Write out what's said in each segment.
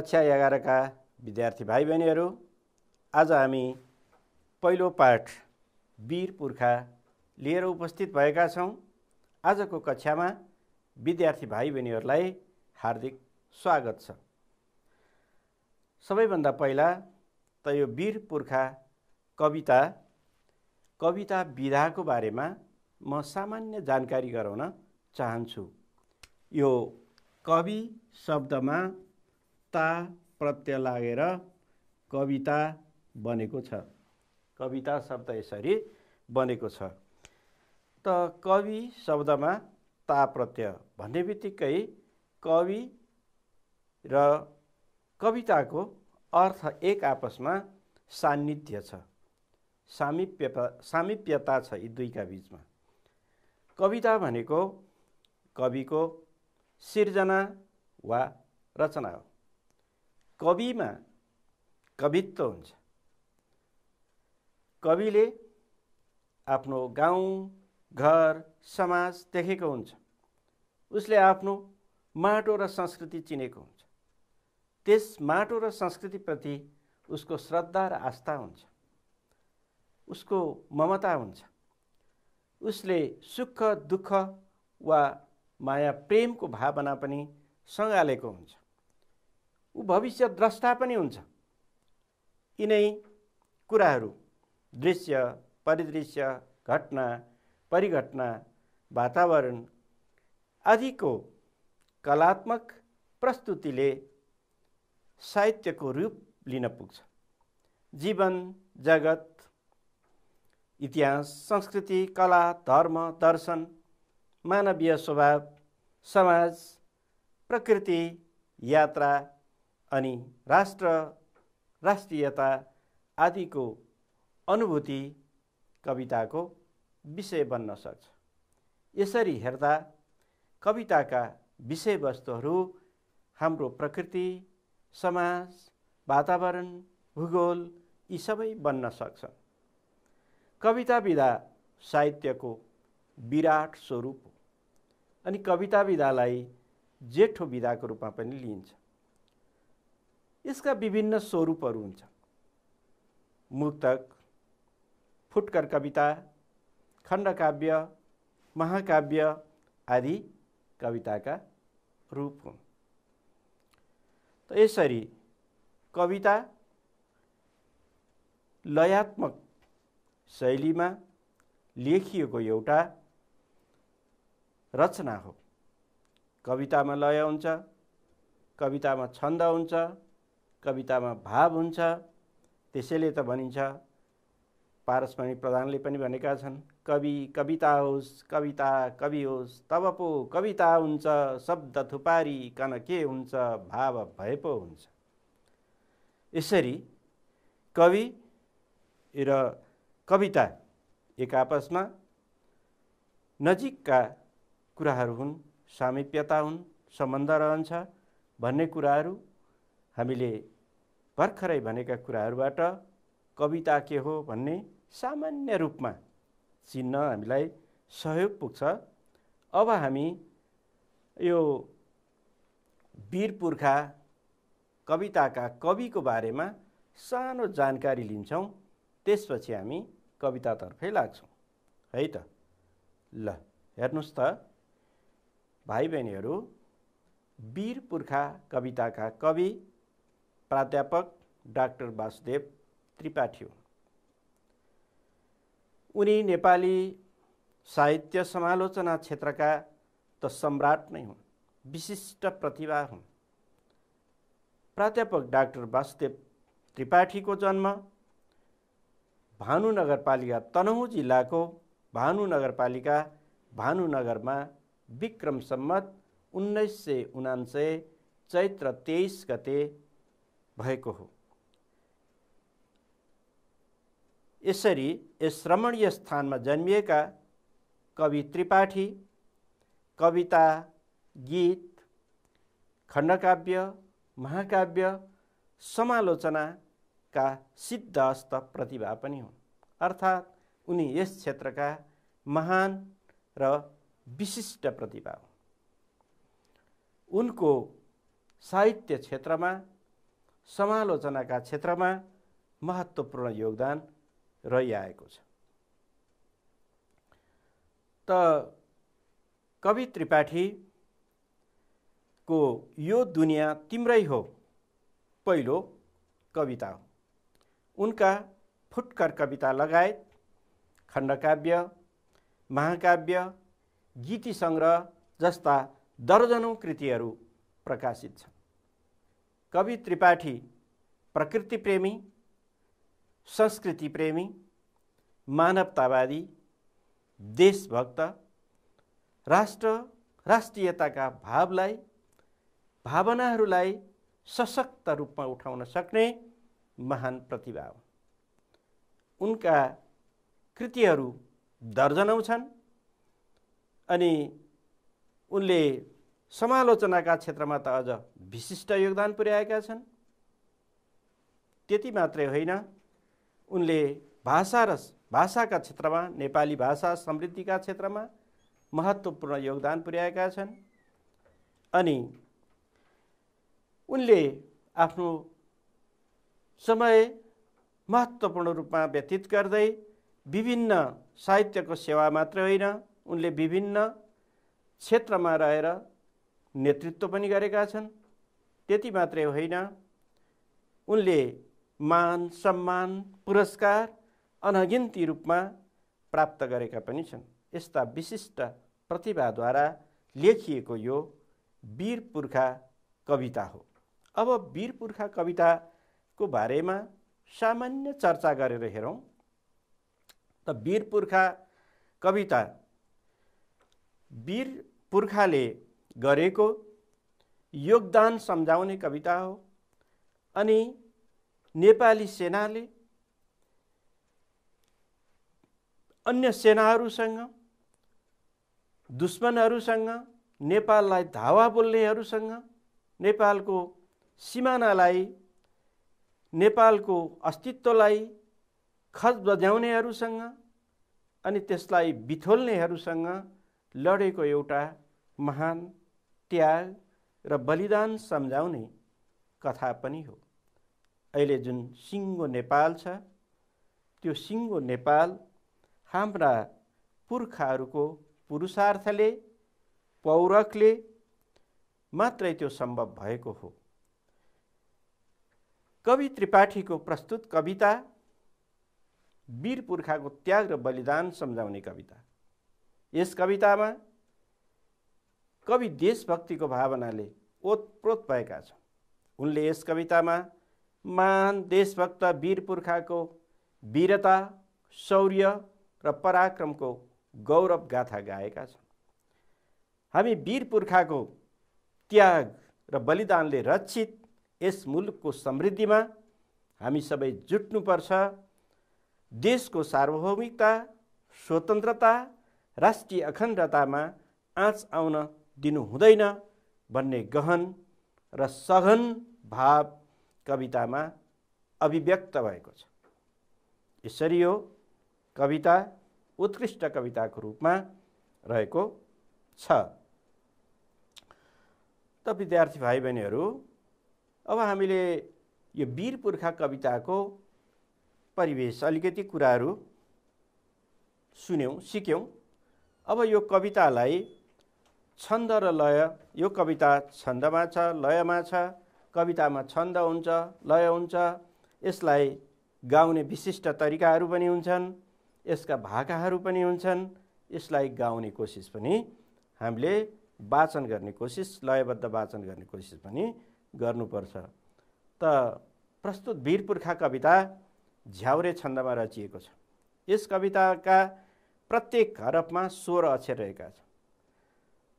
कक्षा एघारका विद्यार्थी भाइ बहिनीहरू आज हामी पहिलो पाठ वीर पुर्खा लिएर उपस्थित भएका छौँ आजको कक्षामा विद्यार्थी भाइ बहिनीहरूलाई हार्दिक स्वागत छ सबैभन्दा पहिला त यो वीर पुर्खा कविता कविता विधाको बारेमा म सामान्य जानकारी गराउन चाहन्छु यो कवि शब्दमा ता प्रत्यय लागेर कविता बनेको छ कविता शब्द यसरी बनेको छ त कवि शब्दमा ता प्रत्यय भन्ने बित्तिकै कवि र कविताको अर्थ एक आपसमा सान्निध्य छ सामिप्यता सामिप्यता छ यी दुईका बिचमा कविता भनेको कविको सिर्जना वा रचना हो कविमा कवित्व हुन्छ कविले आफ्नो गाउँ घर समाज देखेको हुन्छ उसले आफ्नो माटो र संस्कृति चिनेको हुन्छ त्यस माटो र संस्कृतिप्रति उसको श्रद्धा र आस्था हुन्छ उसको ममता हुन्छ उसले सुख दुःख वा माया प्रेमको भावना पनि सँगालेको हुन्छ ऊ भविष्य द्रष्टा पनि हुन्छ यिनै कुराहरू दृश्य परिदृश्य घटना परिघटना वातावरण आदिको कलात्मक प्रस्तुतिले साहित्यको रूप लिन पुग्छ जीवन जगत इतिहास संस्कृति कला धर्म दर्शन मानवीय स्वभाव समाज प्रकृति यात्रा अनि राष्ट्र राष्ट्रियता आदिको अनुभूति कविताको विषय बन्न सक्छ यसरी हेर्दा कविताका विषयवस्तुहरू हाम्रो प्रकृति समाज वातावरण भूगोल यी सबै बन्न सक्छ कविता विधा साहित्यको विराट स्वरूप हो अनि कविता विधालाई जेठो विधाको रूपमा पनि लिइन्छ यसका विभिन्न स्वरूपहरू हुन्छ मुक्तक फुटकर कविता खण्डकाव्य महाकाव्य आदि कविताका रूप हुन् त यसरी कविता लयात्मक शैलीमा लेखिएको एउटा रचना हो कवितामा लय हुन्छ कवितामा छन्द हुन्छ कवितामा भाव हुन्छ त्यसैले त भनिन्छ पारसमणि प्रधानले पनि भनेका छन् कवि कविता होस् कविता कवि होस् तब पो कविता हुन्छ शब्द थुपारी कन के हुन्छ भाव भए पो हुन्छ यसरी कवि र कविता एक आपसमा नजिकका कुराहरू हुन् सामिप्यता हुन् सम्बन्ध रहन्छ भन्ने कुराहरू हामीले भर्खरै भनेका कुराहरूबाट कविता के हो भन्ने सामान्य रूपमा चिन्न हामीलाई सहयोग पुग्छ अब हामी यो वीर पुर्खा कविताका कविको बारेमा सानो जानकारी लिन्छौँ त्यसपछि हामी कवितातर्फै लाग्छौँ है त ल हेर्नुहोस् त भाइ बहिनीहरू वीर पुर्खा कविताका कवि प्राध्यापक डाक्टर वासुदेव त्रिपाठी हुन् उनी नेपाली साहित्य समालोचना क्षेत्रका त सम्राट नै हुन् विशिष्ट प्रतिभा हुन् प्राध्यापक डाक्टर वासुदेव त्रिपाठीको जन्म भानु नगरपालिका तनहुँ जिल्लाको भानु नगरपालिका भानुनगरमा विक्रम सम्मत उन्नाइस सय उनान्सय चैत्र तेइस गते भएको हो यसरी यस श्रमणीय स्थानमा जन्मिएका कवि त्रिपाठी कविता गीत खण्डकाव्य महाकाव्य समालोचनाका सिद्ध हस्त प्रतिभा पनि हुन् अर्थात् उनी यस क्षेत्रका महान र विशिष्ट प्रतिभा हुन् उनको साहित्य क्षेत्रमा समालोचनाका क्षेत्रमा महत्त्वपूर्ण योगदान रहिआएको छ त कवि त्रिपाठीको यो दुनियाँ तिम्रै हो पहिलो कविता हो उनका फुटकर कविता लगायत खण्डकाव्य महाकाव्य गीति सङ्ग्रह जस्ता दर्जनौँ कृतिहरू प्रकाशित छन् कवि त्रिपाठी प्रकृति प्रेमी संस्कृति प्रेमी मानवतावादी देशभक्त राष्ट्र राष्ट्रियताका भावलाई भावनाहरूलाई सशक्त रूपमा उठाउन सक्ने महान प्रतिभा हो उनका कृतिहरू दर्जनौ छन् अनि उनले समालोचनाका क्षेत्रमा त अझ विशिष्ट योगदान पुर्याएका छन् त्यति मात्रै होइन उनले भाषा र भाषाका क्षेत्रमा नेपाली भाषा समृद्धिका क्षेत्रमा महत्त्वपूर्ण योगदान पुर्याएका छन् अनि उनले आफ्नो समय महत्त्वपूर्ण रूपमा व्यतीत गर्दै विभिन्न साहित्यको सेवा मात्रै होइन उनले विभिन्न क्षेत्रमा रहेर नेतृत्व पनि गरेका छन् त्यति मात्रै होइन उनले मान सम्मान पुरस्कार अनगिन्ती रूपमा प्राप्त गरेका पनि छन् यस्ता विशिष्ट प्रतिभाद्वारा लेखिएको यो वीर पुर्खा कविता हो अब वीर पुर्खा कविताको बारेमा सामान्य चर्चा गरेर हेरौँ त वीर पुर्खा कविता वीर पुर्खाले गरेको योगदान सम्झाउने कविता हो अनि नेपाली सेनाले अन्य सेनाहरूसँग दुश्मनहरूसँग नेपाललाई धावा बोल्नेहरूसँग नेपालको सिमानालाई नेपालको अस्तित्वलाई खत बजाउनेहरूसँग अनि त्यसलाई बिथोल्नेहरूसँग लडेको एउटा महान त्याग र बलिदान सम्झाउने कथा पनि हो अहिले जुन सिङ्गो नेपाल छ त्यो सिङ्गो नेपाल हाम्रा पुर्खाहरूको पुरुषार्थले पौरखले मात्रै त्यो सम्भव भएको हो कवि त्रिपाठीको प्रस्तुत कविता वीर पुर्खाको त्याग र बलिदान सम्झाउने कविता यस कवितामा कवि देशभक्तिको भावनाले ओतप्रोत भएका छन् उनले यस कवितामा महान देशभक्त वीर पुर्खाको वीरता शौर्य र पराक्रमको गौरव गाथा गाएका छन् हामी वीर पुर्खाको त्याग र बलिदानले रक्षित यस मुलुकको समृद्धिमा हामी सबै जुट्नुपर्छ देशको सार्वभौमिकता स्वतन्त्रता राष्ट्रिय अखण्डतामा आँच आउन दिनु हुँदैन भन्ने गहन र सघन भाव कवितामा अभिव्यक्त भएको छ यसरी यो कविता उत्कृष्ट कविताको रूपमा रहेको छ त विद्यार्थी भाइ बहिनीहरू अब हामीले यो वीर पुर्खा कविताको परिवेश अलिकति कुराहरू सुन्यौँ सिक्यौँ अब यो कवितालाई छन्द र लय यो कविता छन्दमा छ लयमा छ कवितामा छन्द हुन्छ लय हुन्छ यसलाई गाउने विशिष्ट तरिकाहरू पनि हुन्छन् यसका भाकाहरू पनि हुन्छन् यसलाई गाउने कोसिस पनि हामीले वाचन गर्ने कोसिस लयबद्ध वाचन गर्ने कोसिस पनि गर्नुपर्छ त प्रस्तुत वीर पुर्खा कविता झ्याउरे छन्दमा रचिएको छ यस कविताका प्रत्येक हरफमा स्वर अक्षर रहेका छन्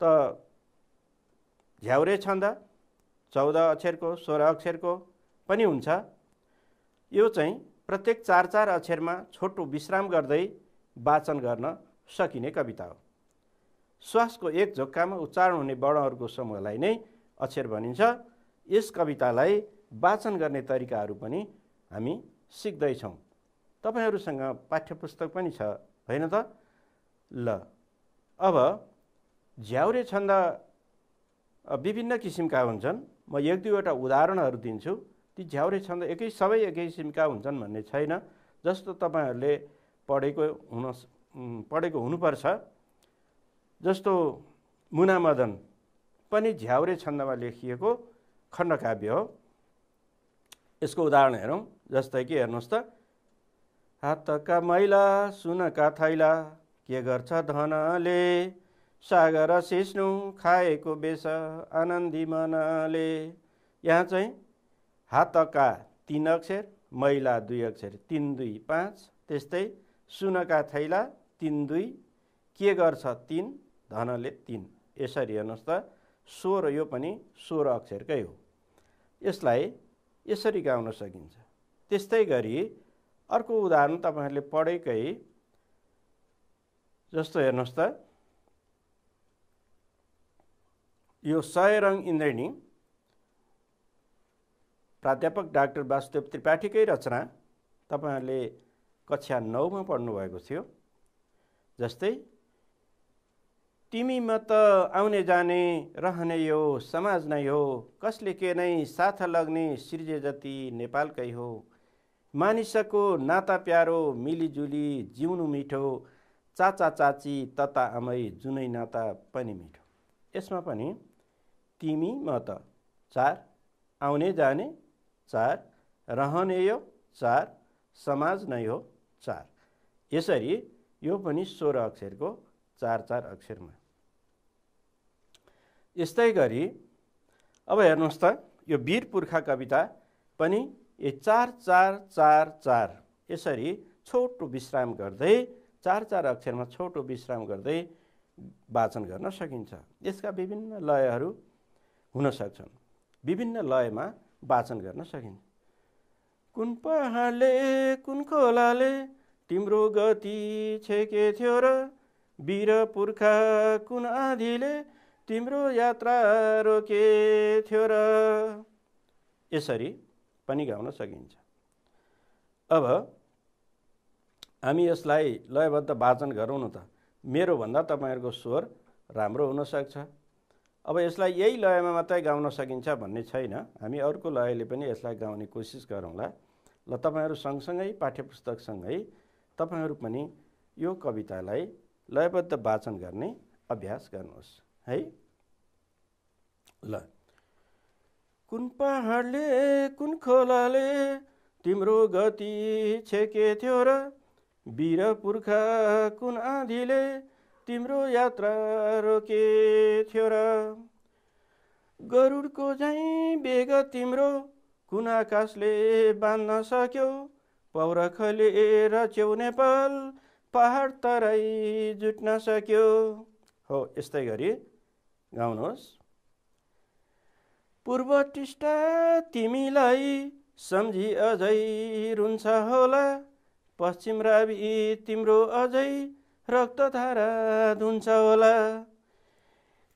त झ्याउरे छन्द चौध अक्षरको सोह्र अक्षरको पनि हुन्छ यो चाहिँ प्रत्येक चार चार अक्षरमा छोटो विश्राम गर्दै वाचन गर्न सकिने कविता हो श्वासको एक झोक्कामा उच्चारण हुने वर्णहरूको समूहलाई नै अक्षर भनिन्छ यस कवितालाई वाचन गर्ने तरिकाहरू पनि हामी सिक्दैछौँ तपाईँहरूसँग पाठ्य पुस्तक पनि छ होइन त ल अब झ्याउरे छन्द विभिन्न किसिमका हुन्छन् म एक दुईवटा उदाहरणहरू दिन्छु ती झ्याउरे छन्द एकै सबै एकै किसिमका हुन्छन् भन्ने छैन जस्तो तपाईँहरूले पढेको हुन पढेको हुनुपर्छ जस्तो मुनामदन पनि झ्याउरे छन्दमा लेखिएको खण्डकाव्य हो यसको उदाहरण हेरौँ जस्तै कि हेर्नुहोस् त हातका मैला सुनका थैला के गर्छ धनले सागर सिस्नु खाएको बेस आनन्दी मनले यहाँ चाहिँ हातका तिन अक्षर मैला दुई अक्षर तिन दुई पाँच त्यस्तै सुनका थैला तिन दुई के गर्छ तिन धनले तिन यसरी हेर्नुहोस् त स्वर यो पनि स्वर अक्षरकै हो यसलाई यसरी गाउन सकिन्छ त्यस्तै गरी अर्को उदाहरण तपाईँहरूले पढेकै जस्तो हेर्नुहोस् त यो सय रङ इन्द्रेणी प्राध्यापक डाक्टर वासुदेव त्रिपाठीकै रचना तपाईँहरूले कक्षा नौमा पढ्नुभएको थियो जस्तै तिमीमा त आउने जाने रहने यो समाज नै हो कसले के नै साथ लग्ने सिर्जे जति नेपालकै हो मानिसको नाता प्यारो मिलिजुली जिउनु मिठो चाचा चाची तता आमै जुनै नाता पनि मिठो यसमा पनि तिमी म त चार आउने जाने चार रहने यो चार समाज नै हो चार यसरी यो पनि सोह्र अक्षरको चार चार अक्षरमा यस्तै गरी अब हेर्नुहोस् त यो वीर पुर्खा कविता पनि ए चार चार चार चार यसरी छोटो विश्राम गर्दै चार चार अक्षरमा छोटो विश्राम गर्दै वाचन गर्न सकिन्छ यसका विभिन्न लयहरू हुन सक्छन् विभिन्न लयमा वाचन गर्न सकिन्छ कुन पहाडले कुन खोलाले तिम्रो गति छेके थियो र वीर पुर्खा कुन आँधीले तिम्रो यात्रा रोके थियो र यसरी पनि गाउन सकिन्छ अब हामी यसलाई लयबद्ध वाचन गरौँ न त मेरोभन्दा तपाईँहरूको स्वर राम्रो हुनसक्छ अब यसलाई यही लयमा मात्रै गाउन सकिन्छ भन्ने छैन हामी अर्को लयले पनि यसलाई गाउने कोसिस गरौँला ल तपाईँहरू सँगसँगै पाठ्यपुस्तकसँगै तपाईँहरू पनि यो कवितालाई लयबद्ध वाचन गर्ने अभ्यास गर्नुहोस् है ल कुन पहाडले कुन खोलाले तिम्रो गति छेके थियो र वीर पुर्खा कुन आँधीले तिम्रो यात्रा रोके थियो र गरुडको झैँ बेग तिम्रो कुन आकाशले बाँध्न सक्यो पौरखले च्याउ नेपाल पहाड तराई जुट्न सक्यो हो यस्तै गरी गाउनुहोस् पूर्व टिस्टा तिमीलाई सम्झी अझै रुन्छ होला पश्चिम रावी तिम्रो अझै रक्तधारा होला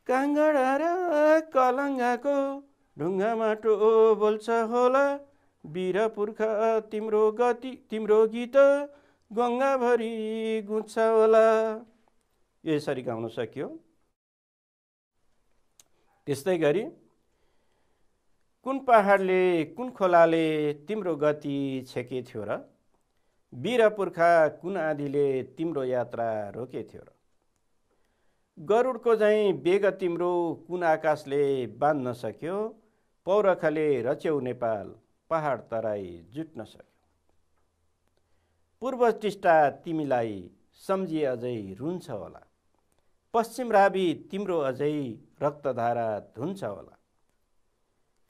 काङ्गडा र कलङ्गाको ढुङ्गा माटो बोल्छ होला वीर पुर्खा तिम्रो गति तिम्रो गीत गङ्गाभरि गुज्छ होला यसरी गाउन सकियो त्यस्तै गरी कुन पहाडले कुन खोलाले तिम्रो गति छेके थियो र वीर पुर्खा कुन आँधीले तिम्रो यात्रा रोके थियो र गरुडको झैँ बेग तिम्रो कुन आकाशले बाँध्न सक्यो पौरखले रच्याउ नेपाल पहाड तराई जुट्न सक्यो पूर्व टिस्टा तिमीलाई सम्झिए अझै रुन्छ होला पश्चिम राबी तिम्रो अझै रक्तधारा धुन्छ होला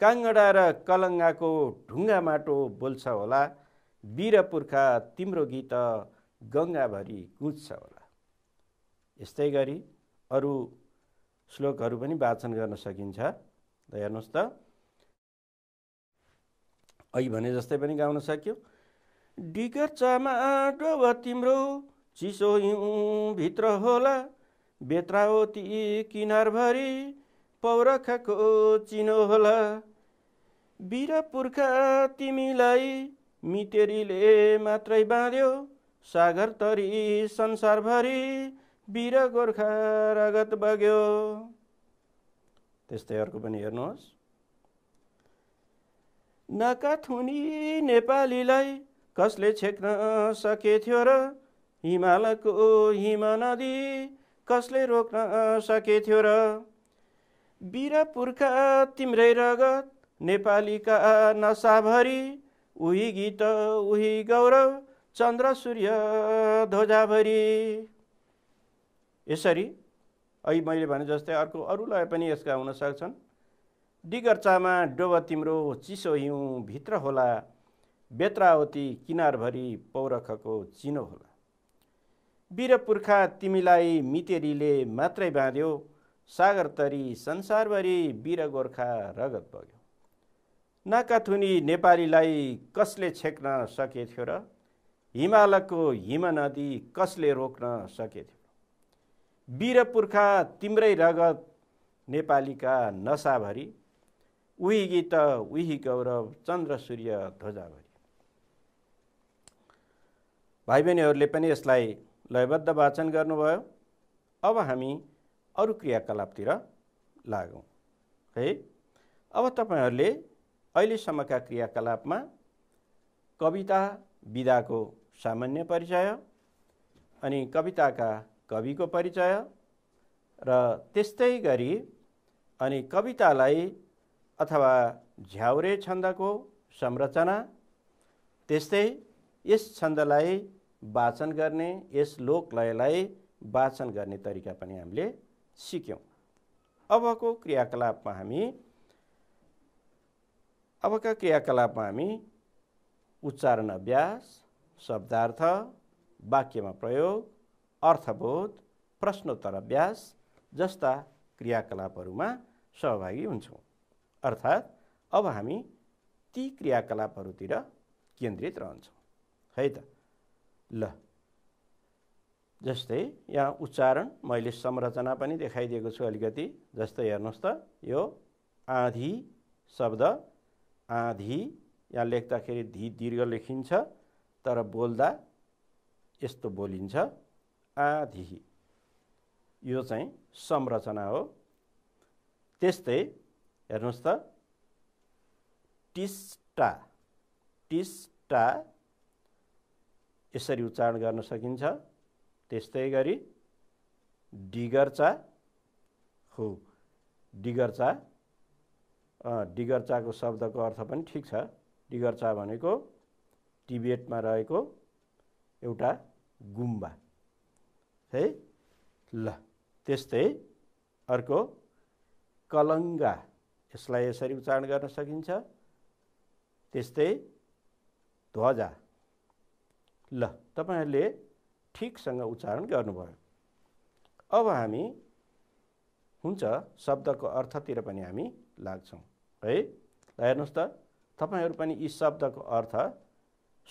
काङ्गडा र कलङ्गाको ढुङ्गा माटो बोल्छ होला वीर पुर्खा तिम्रो गीत गङ्गाभरि गुज्छ होला यस्तै गरी अरू श्लोकहरू पनि वाचन गर्न सकिन्छ त हेर्नुहोस् त ऐ भने जस्तै पनि गाउन सक्यो चमा डोब तिम्रो चिसो भित्र होला ती किनारभरि पौरखको चिनो होला बिर पुर्खा तिमीलाई मितेरीले मात्रै बाँध्यो सागर तरी संसारभरि बिर गोर्खा रगत बग्यो त्यस्तै अर्को पनि हेर्नुहोस् नका थुनी नेपालीलाई कसले छेक्न सकेथ्यो र हिमालयको हिम नदी कसले रोक्न सकेथ्यो र वीर पुर्खा तिम्रै रगत नेपालीका नसाभरि उही गीत उही गौरव चन्द्र सूर्य ध्वजाभरि यसरी ऐ मैले भने जस्तै अर्को अरू लय पनि यसका हुन सक्छन् डिगर्चामा डोब तिम्रो चिसो हिउँ भित्र होला बेत्रावती किनारभरि पौरखको चिनो होला वीर पुर्खा तिमीलाई मितेरीले मात्रै बाँध्यो सागरतरी संसारभरि वीर गोर्खा रगत बग्यो नाकाथुनी नेपालीलाई कसले छेक्न सकेथ्यो र हिमालयको हिमा नदी कसले रोक्न सकेथ्यो वीर पुर्खा तिम्रै रगत नेपालीका नसाभरि उही गीत उही गौरव चन्द्र सूर्य ध्वजाभरि भाइ बहिनीहरूले पनि यसलाई लयबद्ध वाचन गर्नुभयो अब हामी अरू क्रियाकलापतिर लागौँ है अब तपाईँहरूले अहिलेसम्मका क्रियाकलापमा कविता विधाको सामान्य परिचय अनि कविताका कविको परिचय र त्यस्तै गरी अनि कवितालाई अथवा झ्याउरे छन्दको संरचना त्यस्तै यस छन्दलाई वाचन गर्ने यस लोकलयलाई वाचन गर्ने तरिका पनि हामीले सिक्यौँ अबको क्रियाकलापमा हामी अबका क्रियाकलापमा हामी उच्चारण अभ्यास शब्दार्थ वाक्यमा प्रयोग अर्थबोध प्रश्नोत्तर अभ्यास जस्ता क्रियाकलापहरूमा सहभागी हुन्छौँ अर्थात् अब हामी ती क्रियाकलापहरूतिर केन्द्रित रहन्छौँ है त ल जस्तै यहाँ उच्चारण मैले संरचना पनि देखाइदिएको छु अलिकति जस्तै हेर्नुहोस् त यो आँधी शब्द आधी यहाँ लेख्दाखेरि धी दीर्घ लेखिन्छ तर बोल्दा यस्तो बोलिन्छ आधी यो चाहिँ संरचना हो त्यस्तै हेर्नुहोस् त टिस्टा टिस्टा यसरी उच्चारण गर्न सकिन्छ त्यस्तै गरी डिगर्चा हो डिगर्चा डिगर्चाको शब्दको अर्थ पनि ठिक छ डिगर्चा भनेको टिबेटमा रहेको एउटा गुम्बा है ल त्यस्तै अर्को कलङ्गा यसलाई यसरी उच्चारण गर्न सकिन्छ त्यस्तै ध्वजा ल तपाईँहरूले ठिकसँग उच्चारण गर्नुभयो अब हामी हुन्छ शब्दको अर्थतिर पनि हामी लाग्छौँ है ल हेर्नुहोस् त तपाईँहरू पनि यी शब्दको अर्थ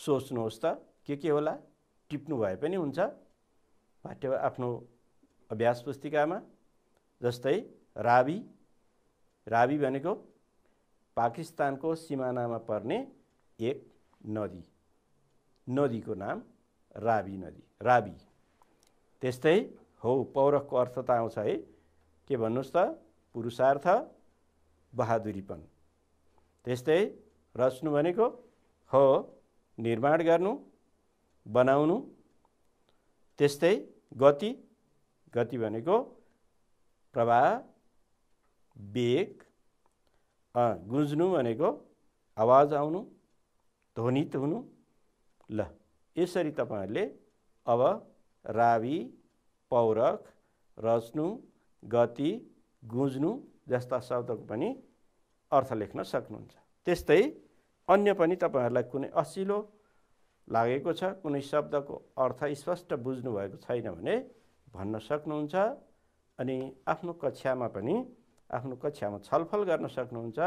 सोच्नुहोस् त के के होला टिप्नु भए पनि हुन्छ पाठ्य आफ्नो अभ्यास पुस्तिकामा जस्तै राबी राबी भनेको पाकिस्तानको सिमानामा पर्ने एक नदी नदीको नाम राबी नदी राबी त्यस्तै हो पौरखको अर्थ त आउँछ है के भन्नुहोस् त पुरुषार्थ बहादुरीपन त्यस्तै रच्नु भनेको हो निर्माण गर्नु बनाउनु त्यस्तै गति गति भनेको प्रवाह बेग गुन्ज्नु भनेको आवाज आउनु ध्वनित हुनु ल यसरी तपाईँहरूले अब रावि पौरख रच्नु गति गुज्नु जस्ता शब्दको पनि अर्थ लेख्न सक्नुहुन्छ त्यस्तै अन्य पनि तपाईँहरूलाई कुनै असिलो लागेको छ कुनै शब्दको अर्थ स्पष्ट बुझ्नुभएको छैन भने भन्न सक्नुहुन्छ अनि आफ्नो कक्षामा पनि आफ्नो कक्षामा छलफल गर्न सक्नुहुन्छ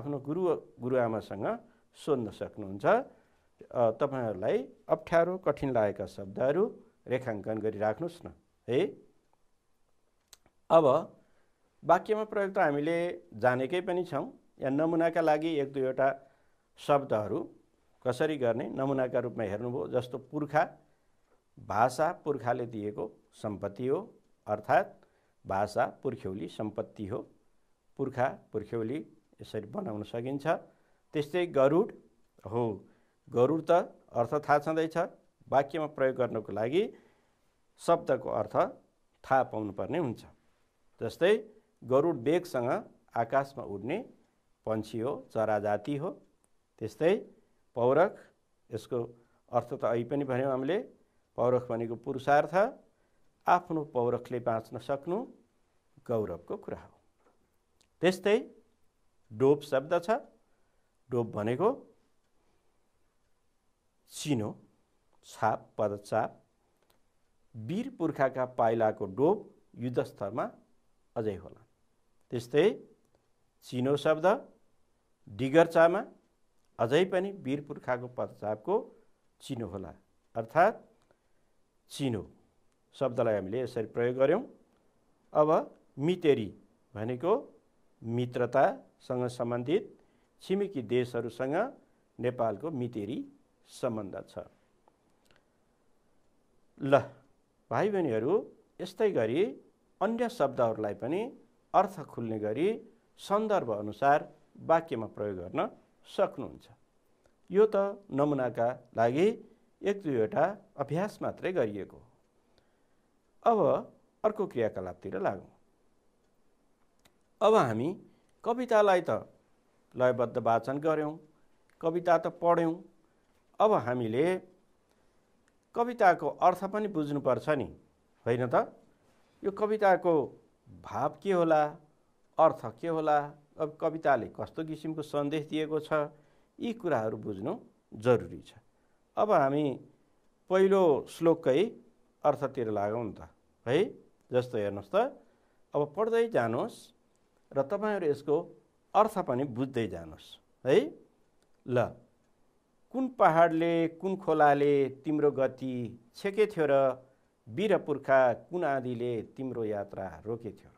आफ्नो गुरु गुरुआमासँग सोध्न सक्नुहुन्छ तपाईँहरूलाई अप्ठ्यारो कठिन लागेका शब्दहरू रेखाङ्कन गरिराख्नुहोस् न है अब वाक्यमा प्रयोग त हामीले जानेकै पनि छौँ या नमुनाका लागि एक दुईवटा शब्दहरू कसरी गर्ने नमुनाका रूपमा हेर्नुभयो जस्तो पुर्खा भाषा पुर्खाले दिएको सम्पत्ति हो अर्थात् भाषा पुर्ख्यौली सम्पत्ति हो पुर्खा पुर्ख्यौली यसरी बनाउन सकिन्छ त्यस्तै गरुड हो गरुड त अर्थ थाहा छँदैछ वाक्यमा प्रयोग गर्नको लागि शब्दको अर्थ थाहा पाउनुपर्ने हुन्छ जस्तै गरुड बेगसँग आकाशमा उड्ने पन्छी हो चरा जाति हो त्यस्तै पौरख यसको अर्थ त अहिले पनि भन्यौँ हामीले पौरख भनेको पुरुषार्थ आफ्नो पौरखले बाँच्न सक्नु गौरवको कुरा हो त्यस्तै डोप शब्द छ डोप भनेको चिनो छाप पदचाप वीर पुर्खाका पाइलाको डोप युद्धस्तरमा अझै होला त्यस्तै चिनो शब्द डिगर्चामा अझै पनि वीर पुर्खाको पदचापको चिनो होला अर्थात् चिनो शब्दलाई हामीले यसरी प्रयोग गऱ्यौँ अब मितेरी भनेको मित्रतासँग सम्बन्धित छिमेकी देशहरूसँग नेपालको मितेरी सम्बन्ध छ ल भाइ बहिनीहरू यस्तै गरी अन्य शब्दहरूलाई पनि अर्थ खुल्ने गरी अनुसार वाक्यमा प्रयोग गर्न सक्नुहुन्छ यो त नमुनाका लागि एक दुईवटा अभ्यास मात्रै गरिएको अब अर्को क्रियाकलापतिर लागौँ अब हामी कवितालाई त लयबद्ध वाचन गऱ्यौँ कविता त पढ्यौँ अब हामीले कविताको अर्थ पनि बुझ्नुपर्छ नि होइन त यो कविताको भाव के होला अर्थ के होला अब कविताले कस्तो किसिमको सन्देश दिएको छ यी कुराहरू बुझ्नु जरुरी छ अब हामी पहिलो श्लोककै अर्थतिर लागौँ नि त है जस्तो हेर्नुहोस् त अब पढ्दै जानुहोस् र तपाईँहरू यसको अर्थ पनि बुझ्दै जानुहोस् है ल कुन पहाडले कुन खोलाले तिम्रो गति छेके थियो र वीर पुर्खा कुन आदिले तिम्रो यात्रा रोकेथ्यो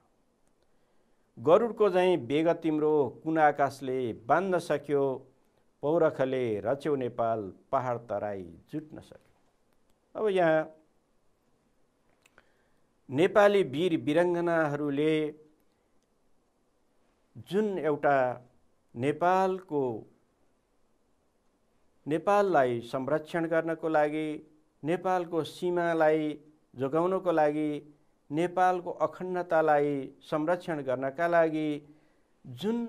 गरुडको झैँ बेग तिम्रो कुन आकाशले बाँध्न सक्यो पौरखले रच्यो नेपाल पहाड तराई जुट्न सक्यो अब यहाँ नेपाली वीर विरङ्गनाहरूले जुन एउटा नेपालको नेपाललाई संरक्षण गर्नको लागि नेपालको सीमालाई जोगाउनको लागि नेपालको अखण्डतालाई संरक्षण गर्नका लागि जुन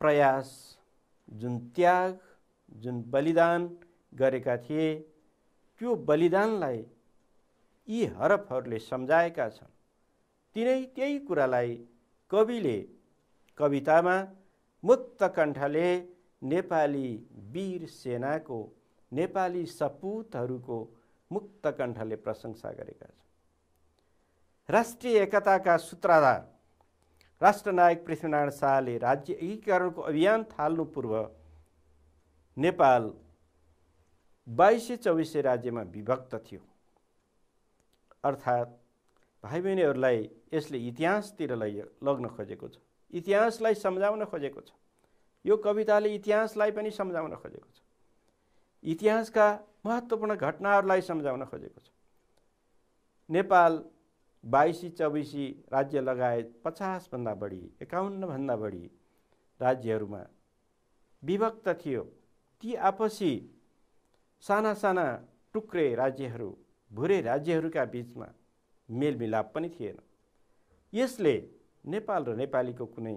प्रयास जुन त्याग जुन बलिदान गरेका थिए त्यो बलिदानलाई यी हरफहरूले सम्झाएका छन् तिनै त्यही कुरालाई कविले कवितामा मुक्त कण्ठले नेपाली वीर सेनाको नेपाली सपुतहरूको मुक्त कण्ठले प्रशंसा गरेका छन् राष्ट्रिय एकताका सूत्रधार राष्ट्रनायक पृथ्वीनारायण शाहले राज्य एकीकरणको अभियान थाल्नु पूर्व नेपाल बाइसै चौबिसै राज्यमा विभक्त थियो अर्थात् भाइ बहिनीहरूलाई यसले इतिहासतिर लै लग्न खोजेको छ इतिहासलाई सम्झाउन खोजेको छ यो कविताले इतिहासलाई पनि सम्झाउन खोजेको छ इतिहासका महत्त्वपूर्ण घटनाहरूलाई सम्झाउन खोजेको छ नेपाल बाइसी चौबिसी राज्य लगायत पचासभन्दा बढी एकाउन्नभन्दा बढी राज्यहरूमा विभक्त थियो ती आपसी साना साना टुक्रे राज्यहरू भुरे राज्यहरूका बिचमा मेलमिलाप पनि थिएन यसले नेपाल र नेपालीको कुनै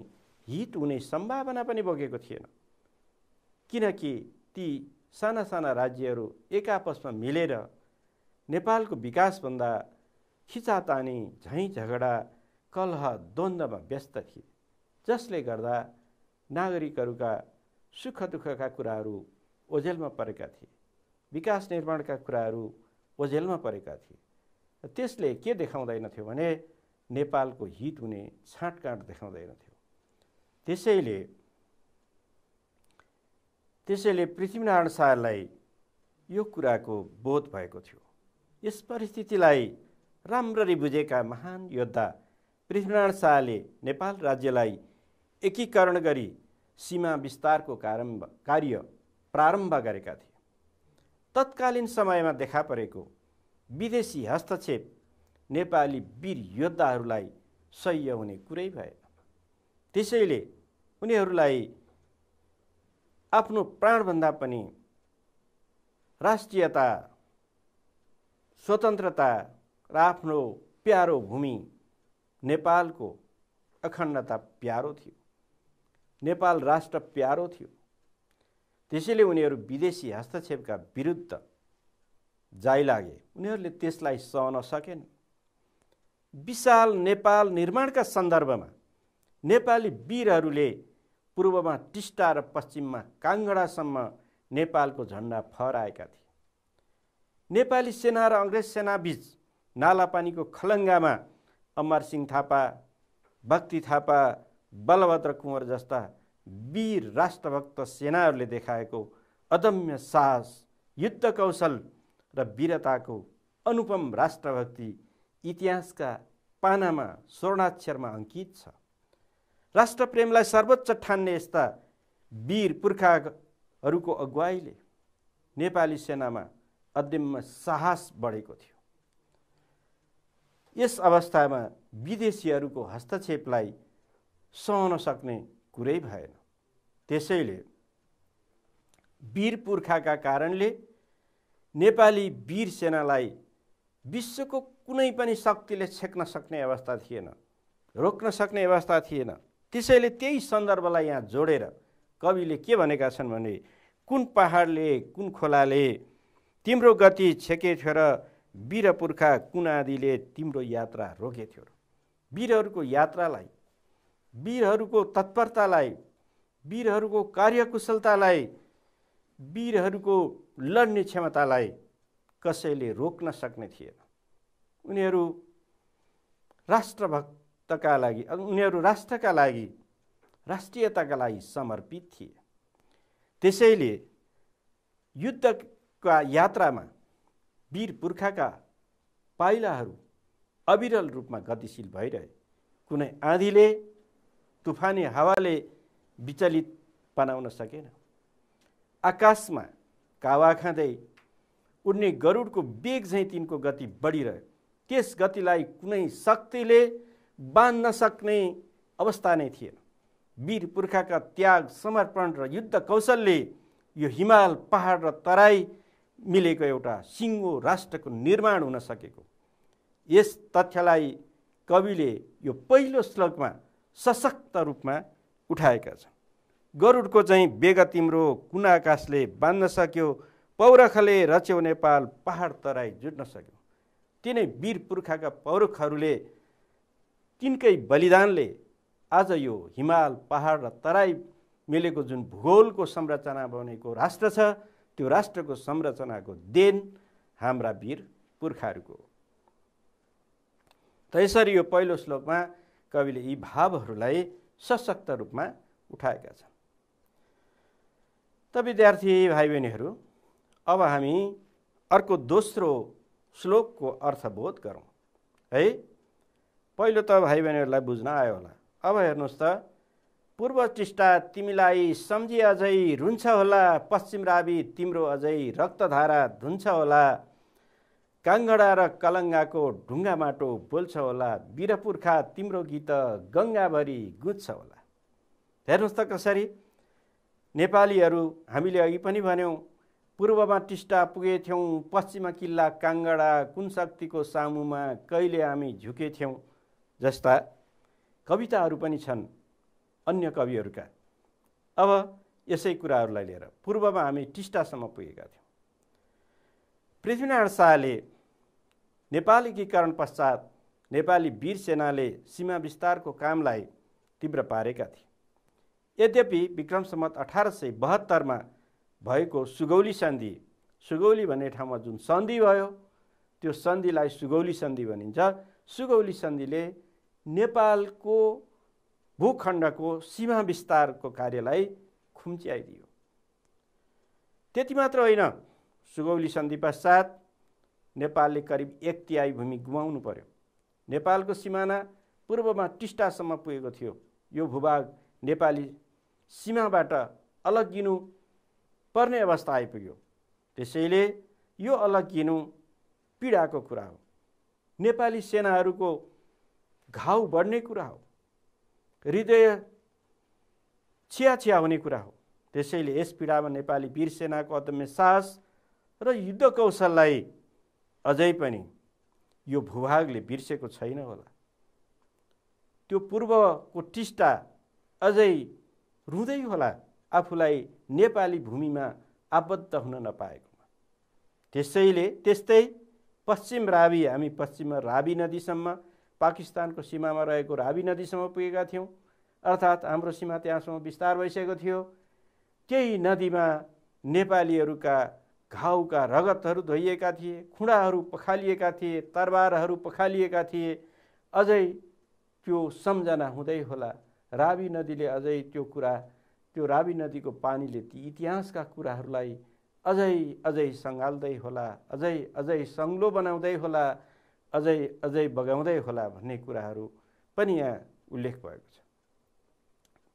हित हुने सम्भावना पनि बोकेको थिएन किनकि ती साना साना राज्यहरू एक आपसमा मिलेर नेपालको विकासभन्दा खिचातानी झैँ झगडा कलह द्वन्द्वमा व्यस्त थिए जसले गर्दा नागरिकहरूका सुख दुःखका कुराहरू ओझेलमा परेका थिए विकास निर्माणका कुराहरू ओझेलमा परेका थिए त्यसले के देखाउँदैनथ्यो भने नेपालको हित हुने छाँटकाँट देखाउँदैनथ्यो थियो त्यसैले त्यसैले पृथ्वीनारायण शाहलाई यो कुराको बोध भएको थियो यस परिस्थितिलाई राम्ररी बुझेका महान योद्धा पृथ्वीनारायण शाहले नेपाल राज्यलाई एकीकरण गरी सीमा विस्तारको कारम्भ कार्य प्रारम्भ गरेका थिए तत्कालीन समयमा देखा परेको विदेशी हस्तक्षेप नेपाली वीर योद्धाहरूलाई सह्य हुने कुरै भए त्यसैले उनीहरूलाई आफ्नो प्राणभन्दा पनि राष्ट्रियता स्वतन्त्रता र आफ्नो प्यारो भूमि नेपालको अखण्डता प्यारो थियो नेपाल राष्ट्र प्यारो थियो त्यसैले उनीहरू विदेशी हस्तक्षेपका विरुद्ध जाइ लागे उनीहरूले त्यसलाई सहन सकेन विशाल नेपाल निर्माणका सन्दर्भमा नेपाली वीरहरूले पूर्वमा टिस्टा र पश्चिममा काङ्गडासम्म नेपालको झन्डा फहराएका थिए नेपाली सेना र अङ्ग्रेज सेनाबीच नालापानीको खलङ्गामा अमरसिंह थापा भक्ति थापा बलभद्र कुँवर जस्ता वीर राष्ट्रभक्त सेनाहरूले देखाएको अदम्य साहस युद्ध कौशल र वीरताको अनुपम राष्ट्रभक्ति इतिहासका पानामा स्वर्णाक्षरमा अङ्कित छ राष्ट्रप्रेमलाई सर्वोच्च ठान्ने यस्ता वीर पुर्खाहरूको अगुवाईले नेपाली सेनामा अध्यम साहस बढेको थियो यस अवस्थामा विदेशीहरूको हस्तक्षेपलाई सहन सक्ने कुरै भएन त्यसैले वीर पुर्खाका कारणले नेपाली वीर सेनालाई विश्वको कुनै पनि शक्तिले छेक्न सक्ने अवस्था थिएन रोक्न सक्ने अवस्था थिएन त्यसैले त्यही सन्दर्भलाई यहाँ जोडेर कविले के भनेका छन् भने कुन पहाडले कुन खोलाले तिम्रो गति छेकेथ्यो र वीर पुर्खा कुन आदिले तिम्रो यात्रा रोकेथ्यो वीरहरूको यात्रालाई वीरहरूको तत्परतालाई वीरहरूको कार्यकुशलतालाई वीरहरूको लड्ने क्षमतालाई कसैले रोक्न सक्ने थिएन उनीहरू राष्ट्रभक्त तका लागि उनीहरू राष्ट्रका लागि राष्ट्रियताका लागि समर्पित थिए त्यसैले युद्धका यात्रामा वीर पुर्खाका पाइलाहरू अविरल रूपमा गतिशील भइरहे कुनै आँधीले तुफानी हावाले विचलित बनाउन सकेन आकाशमा कावा खाँदै उड्ने गरुडको बेग झैँ तिनको गति बढिरह्यो त्यस गतिलाई कुनै शक्तिले बाँध्न सक्ने अवस्था नै थिएन वीर पुर्खाका त्याग समर्पण र युद्ध कौशलले यो हिमाल पहाड र तराई मिलेको एउटा सिङ्गो राष्ट्रको निर्माण हुन सकेको यस तथ्यलाई कविले यो पहिलो श्लोकमा सशक्त रूपमा उठाएका छन् गरुडको चाहिँ बेग तिम्रो कुना आकाशले बाँध्न सक्यो पौरखले रच्यो नेपाल पहाड तराई जुट्न सक्यो तिनै वीर पुर्खाका पौरखहरूले तिनकै बलिदानले आज यो हिमाल पहाड र तराई मिलेको जुन भूगोलको संरचना बनेको राष्ट्र छ त्यो राष्ट्रको संरचनाको देन हाम्रा वीर पुर्खाहरूको त यसरी यो पहिलो श्लोकमा कविले यी भावहरूलाई सशक्त रूपमा उठाएका छन् त विद्यार्थी भाइ बहिनीहरू अब हामी अर्को दोस्रो श्लोकको अर्थबोध गरौँ है पहिलो त भाइ बहिनीहरूलाई बुझ्न आयो होला अब हेर्नुहोस् त पूर्व टिस्टा तिमीलाई सम्झी अझै रुन्छ होला पश्चिम राबी तिम्रो अझै रक्तधारा धुन्छ होला काङ्गडा र कलङ्गाको ढुङ्गा माटो बोल्छ होला वीरपुर्खा तिम्रो गीत गङ्गाभरि गुज्छ होला हेर्नुहोस् त कसरी नेपालीहरू हामीले अघि पनि भन्यौँ पूर्वमा टिस्टा पुगेथ्यौँ पश्चिममा किल्ला काङ्गडा कुन शक्तिको सामुमा कहिले हामी झुकेथ्यौँ जस्ता कविताहरू पनि छन् अन्य कविहरूका अब यसै कुराहरूलाई लिएर पूर्वमा हामी टिस्टासम्म पुगेका थियौँ पृथ्वीनारायण शाहले एकीकरण पश्चात नेपाली वीर सेनाले सीमा विस्तारको कामलाई तीव्र पारेका थिए यद्यपि विक्रम सम्मत अठार सय बहत्तरमा भएको सुगौली सन्धि सुगौली भन्ने ठाउँमा जुन सन्धि भयो त्यो सन्धिलाई सुगौली सन्धि भनिन्छ सुगौली सन्धिले नेपालको भूखण्डको सीमा विस्तारको कार्यलाई खुम्च्याइदियो त्यति मात्र होइन सुगौली सन्धि पश्चात नेपालले करिब एक तिहाई भूमि गुमाउनु पर्यो नेपालको सिमाना पूर्वमा टिस्टासम्म पुगेको थियो यो भूभाग नेपाली सीमाबाट अलग्गिनु पर्ने अवस्था आइपुग्यो त्यसैले यो अलग्गिनु पीडाको कुरा हो नेपाली सेनाहरूको घाउ बढ्ने कुरा हो हृदय छिया छिया हुने कुरा हो त्यसैले यस पीडामा नेपाली वीर सेनाको अदम्य साहस र युद्ध कौशललाई अझै पनि यो भूभागले बिर्सेको छैन होला त्यो पूर्वको टिस्टा अझै रुँदै होला आफूलाई नेपाली भूमिमा आबद्ध हुन नपाएकोमा त्यसैले त्यस्तै पश्चिम रावी हामी पश्चिममा रावी नदीसम्म पाकिस्तानको सीमामा रहेको राबी नदीसम्म पुगेका थियौँ अर्थात् हाम्रो सीमा त्यहाँसम्म विस्तार भइसकेको थियो त्यही नदीमा नेपालीहरूका घाउका रगतहरू धोइएका थिए खुँडाहरू पखालिएका थिए तरबारहरू पखालिएका थिए अझै त्यो सम्झना हुँदै होला रावी नदीले अझै त्यो कुरा त्यो रावी नदीको पानीले ती इतिहासका कुराहरूलाई अझै अझै सङ्घाल्दै होला अझै अझै सङ्लो बनाउँदै होला अझै अझै बगाउँदै होला भन्ने कुराहरू पनि यहाँ उल्लेख भएको छ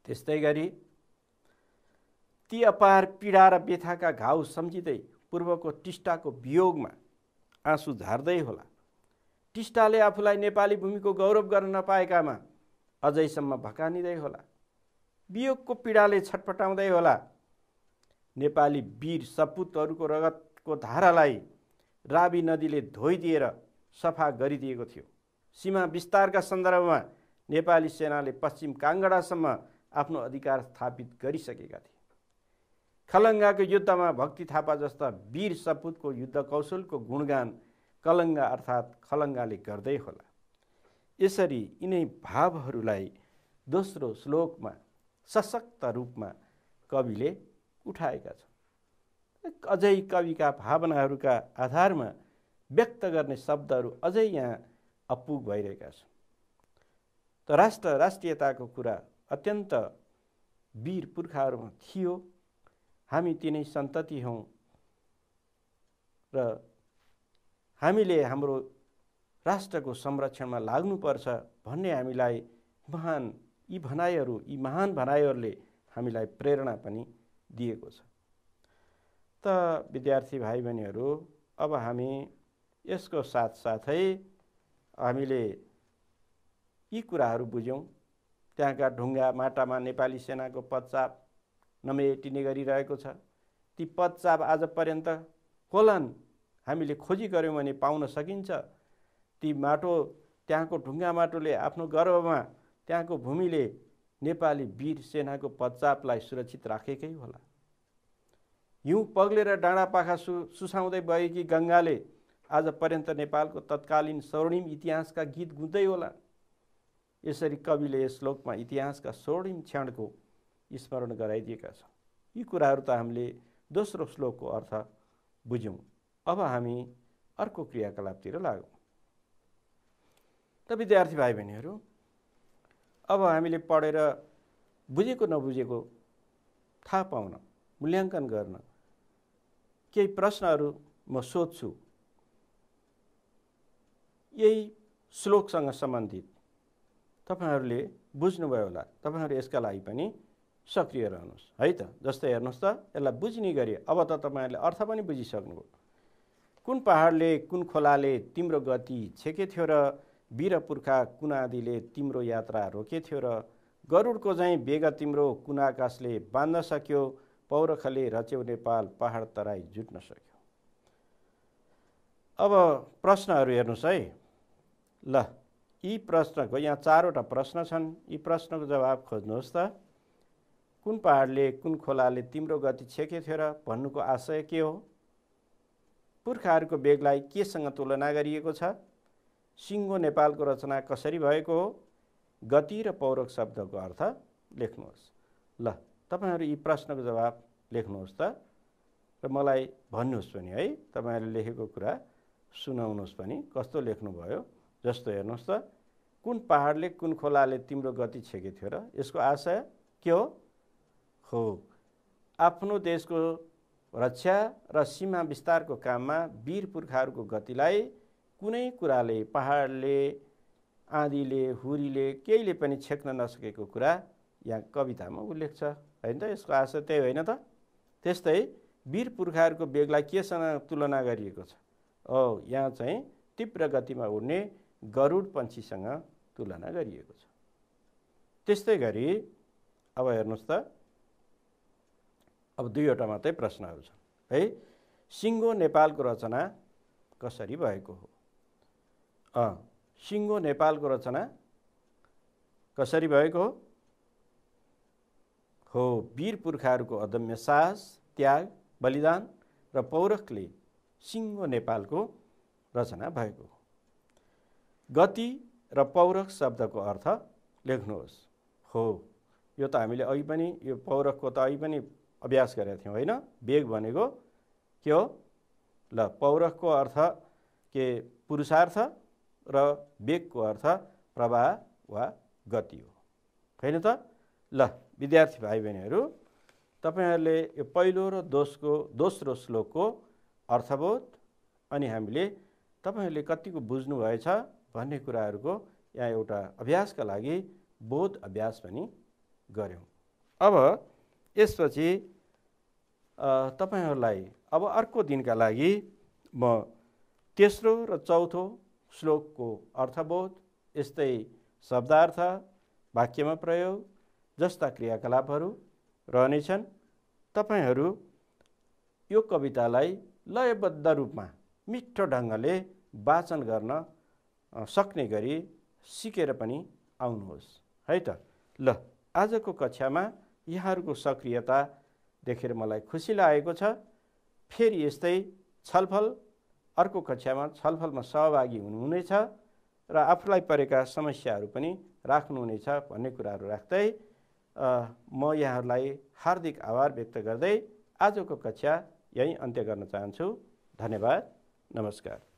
त्यस्तै गरी ती अपार पीडा र व्यथाका घाउ सम्झिँदै पूर्वको टिस्टाको वियोगमा आँसु झार्दै होला टिस्टाले आफूलाई नेपाली भूमिको गौरव गर्न नपाएकामा अझैसम्म भकानिँदै होला वियोगको पीडाले छटपटाउँदै होला नेपाली वीर सपुतहरूको रगतको धारालाई रावी नदीले धोइदिएर सफा गरिदिएको थियो सीमा विस्तारका सन्दर्भमा नेपाली सेनाले पश्चिम काङ्गडासम्म आफ्नो अधिकार स्थापित गरिसकेका थिए खलङ्गाको युद्धमा भक्ति थापा जस्ता वीर सपुतको युद्ध कौशलको गुणगान कलङ्गा अर्थात् खलङ्गाले गर्दै होला यसरी यिनै भावहरूलाई दोस्रो श्लोकमा सशक्त रूपमा कविले उठाएका छन् अझै कविका भावनाहरूका आधारमा व्यक्त गर्ने शब्दहरू अझै यहाँ अपुग भइरहेका छन् त राष्ट्र राष्ट्रियताको कुरा अत्यन्त वीर पुर्खाहरूमा थियो हामी तिनै सन्तति हौँ र हामीले हाम्रो राष्ट्रको संरक्षणमा लाग्नुपर्छ भन्ने हामीलाई महान यी भनाइहरू यी महान भनाइहरूले हामीलाई प्रेरणा पनि दिएको छ त विद्यार्थी भाइ बहिनीहरू अब हामी यसको साथसाथै हामीले यी कुराहरू बुझ्यौँ त्यहाँका ढुङ्गा माटामा नेपाली सेनाको पदचाप नमेटिने गरिरहेको छ ती पदचाप आज पर्यन्त होलान् हामीले खोजी गऱ्यौँ भने पाउन सकिन्छ ती माटो त्यहाँको ढुङ्गा माटोले आफ्नो गर्वमा त्यहाँको भूमिले नेपाली वीर सेनाको पदचापलाई सुरक्षित राखेकै होला हिउँ पग्लेर डाँडापाखा सु सुसाउँदै गएकी गङ्गाले आज पर्यन्त नेपालको तत्कालीन स्वर्णिम इतिहासका गीत गुन्दै होला यसरी कविले यस श्लोकमा इतिहासका स्वर्णिम क्षणको स्मरण गराइदिएका छन् यी कुराहरू त हामीले दोस्रो श्लोकको अर्थ बुझ्यौँ अब हामी अर्को क्रियाकलापतिर लागौँ त विद्यार्थी भाइ बहिनीहरू अब हामीले पढेर बुझेको नबुझेको थाहा पाउन मूल्याङ्कन गर्न केही प्रश्नहरू म सोध्छु यही श्लोकसँग सम्बन्धित तपाईँहरूले बुझ्नुभयो होला तपाईँहरू यसका लागि पनि सक्रिय रहनुहोस् है त जस्तै हेर्नुहोस् त यसलाई बुझ्ने गरी अब त तपाईँहरूले अर्थ पनि बुझिसक्नुभयो कुन पहाडले कुन खोलाले तिम्रो गति छेकेथ्यो र वीर पुर्खा कुन आदिले तिम्रो यात्रा रोकेथ्यो र गरुडको झैँ बेग तिम्रो कुन आकाशले बाँध्न सक्यो पौरखले रच्यौ नेपाल पहाड तराई जुट्न सक्यो अब प्रश्नहरू हेर्नुहोस् है ल यी प्रश्नको यहाँ चारवटा प्रश्न छन् यी प्रश्नको जवाब खोज्नुहोस् त कुन पहाडले कुन खोलाले तिम्रो गति छेके थियो र भन्नुको आशय के हो पुर्खाहरूको बेगलाई केसँग तुलना गरिएको छ सिङ्गो नेपालको रचना कसरी भएको हो गति र पौरक शब्दको अर्थ लेख्नुहोस् ल तपाईँहरू यी प्रश्नको जवाब लेख्नुहोस् त र मलाई भन्नुहोस् पनि है तपाईँहरूले लेखेको कुरा सुनाउनुहोस् पनि कस्तो लेख्नुभयो जस्तो हेर्नुहोस् त कुन पाहाडले कुन खोलाले तिम्रो गति छेकेको थियो र यसको आशय के हो हो आफ्नो देशको रक्षा र सीमा विस्तारको काममा वीर पुर्खाहरूको गतिलाई कुनै कुराले पहाडले आँधीले हुरीले केहीले पनि छेक्न नसकेको कुरा यहाँ कवितामा उल्लेख छ होइन त यसको आशय त्यही होइन त त्यस्तै वीर पुर्खाहरूको बेगलाई केसँग तुलना गरिएको छ औ यहाँ चाहिँ तीव्र गतिमा उड्ने गरुड गरुडपन्छीसँग तुलना गरिएको छ त्यस्तै गरी अब हेर्नुहोस् त अब दुईवटा मात्रै प्रश्नहरू छन् है सिङ्गो नेपालको रचना कसरी भएको हो अँ सिङ्गो नेपालको रचना कसरी भएको हो हो वीर पुर्खाहरूको अदम्य साहस त्याग बलिदान र पौरखले सिङ्गो नेपालको रचना भएको गति र पौरख शब्दको अर्थ लेख्नुहोस् हो यो त हामीले अघि पनि यो पौरखको त अघि पनि अभ्यास गरेका थियौँ होइन बेग भनेको के हो ल पौरखको अर्थ के पुरुषार्थ र वेगको अर्थ प्रवाह वा गति हो होइन त ल विद्यार्थी भाइ बहिनीहरू तपाईँहरूले यो पहिलो र दोस्रो दोस्रो श्लोकको अर्थबोध अनि हामीले तपाईँहरूले कतिको बुझ्नुभएछ भन्ने कुराहरूको यहाँ एउटा अभ्यासका लागि बोध अभ्यास पनि गऱ्यौँ अब यसपछि तपाईँहरूलाई अब अर्को दिनका लागि म तेस्रो र चौथो श्लोकको अर्थबोध यस्तै शब्दार्थ वाक्यमा प्रयोग जस्ता क्रियाकलापहरू रहनेछन् तपाईँहरू यो कवितालाई लयबद्ध रूपमा मिठो ढङ्गले वाचन गर्न सक्ने गरी सिकेर पनि आउनुहोस् है त ल आजको कक्षामा यहाँहरूको सक्रियता देखेर मलाई खुसी लागेको छ फेरि यस्तै छलफल अर्को कक्षामा छलफलमा सहभागी हुनुहुनेछ र आफूलाई परेका समस्याहरू पनि राख्नुहुनेछ भन्ने कुराहरू राख्दै म यहाँहरूलाई हार्दिक आभार व्यक्त गर्दै आजको कक्षा यहीँ अन्त्य गर्न चाहन्छु धन्यवाद नमस्कार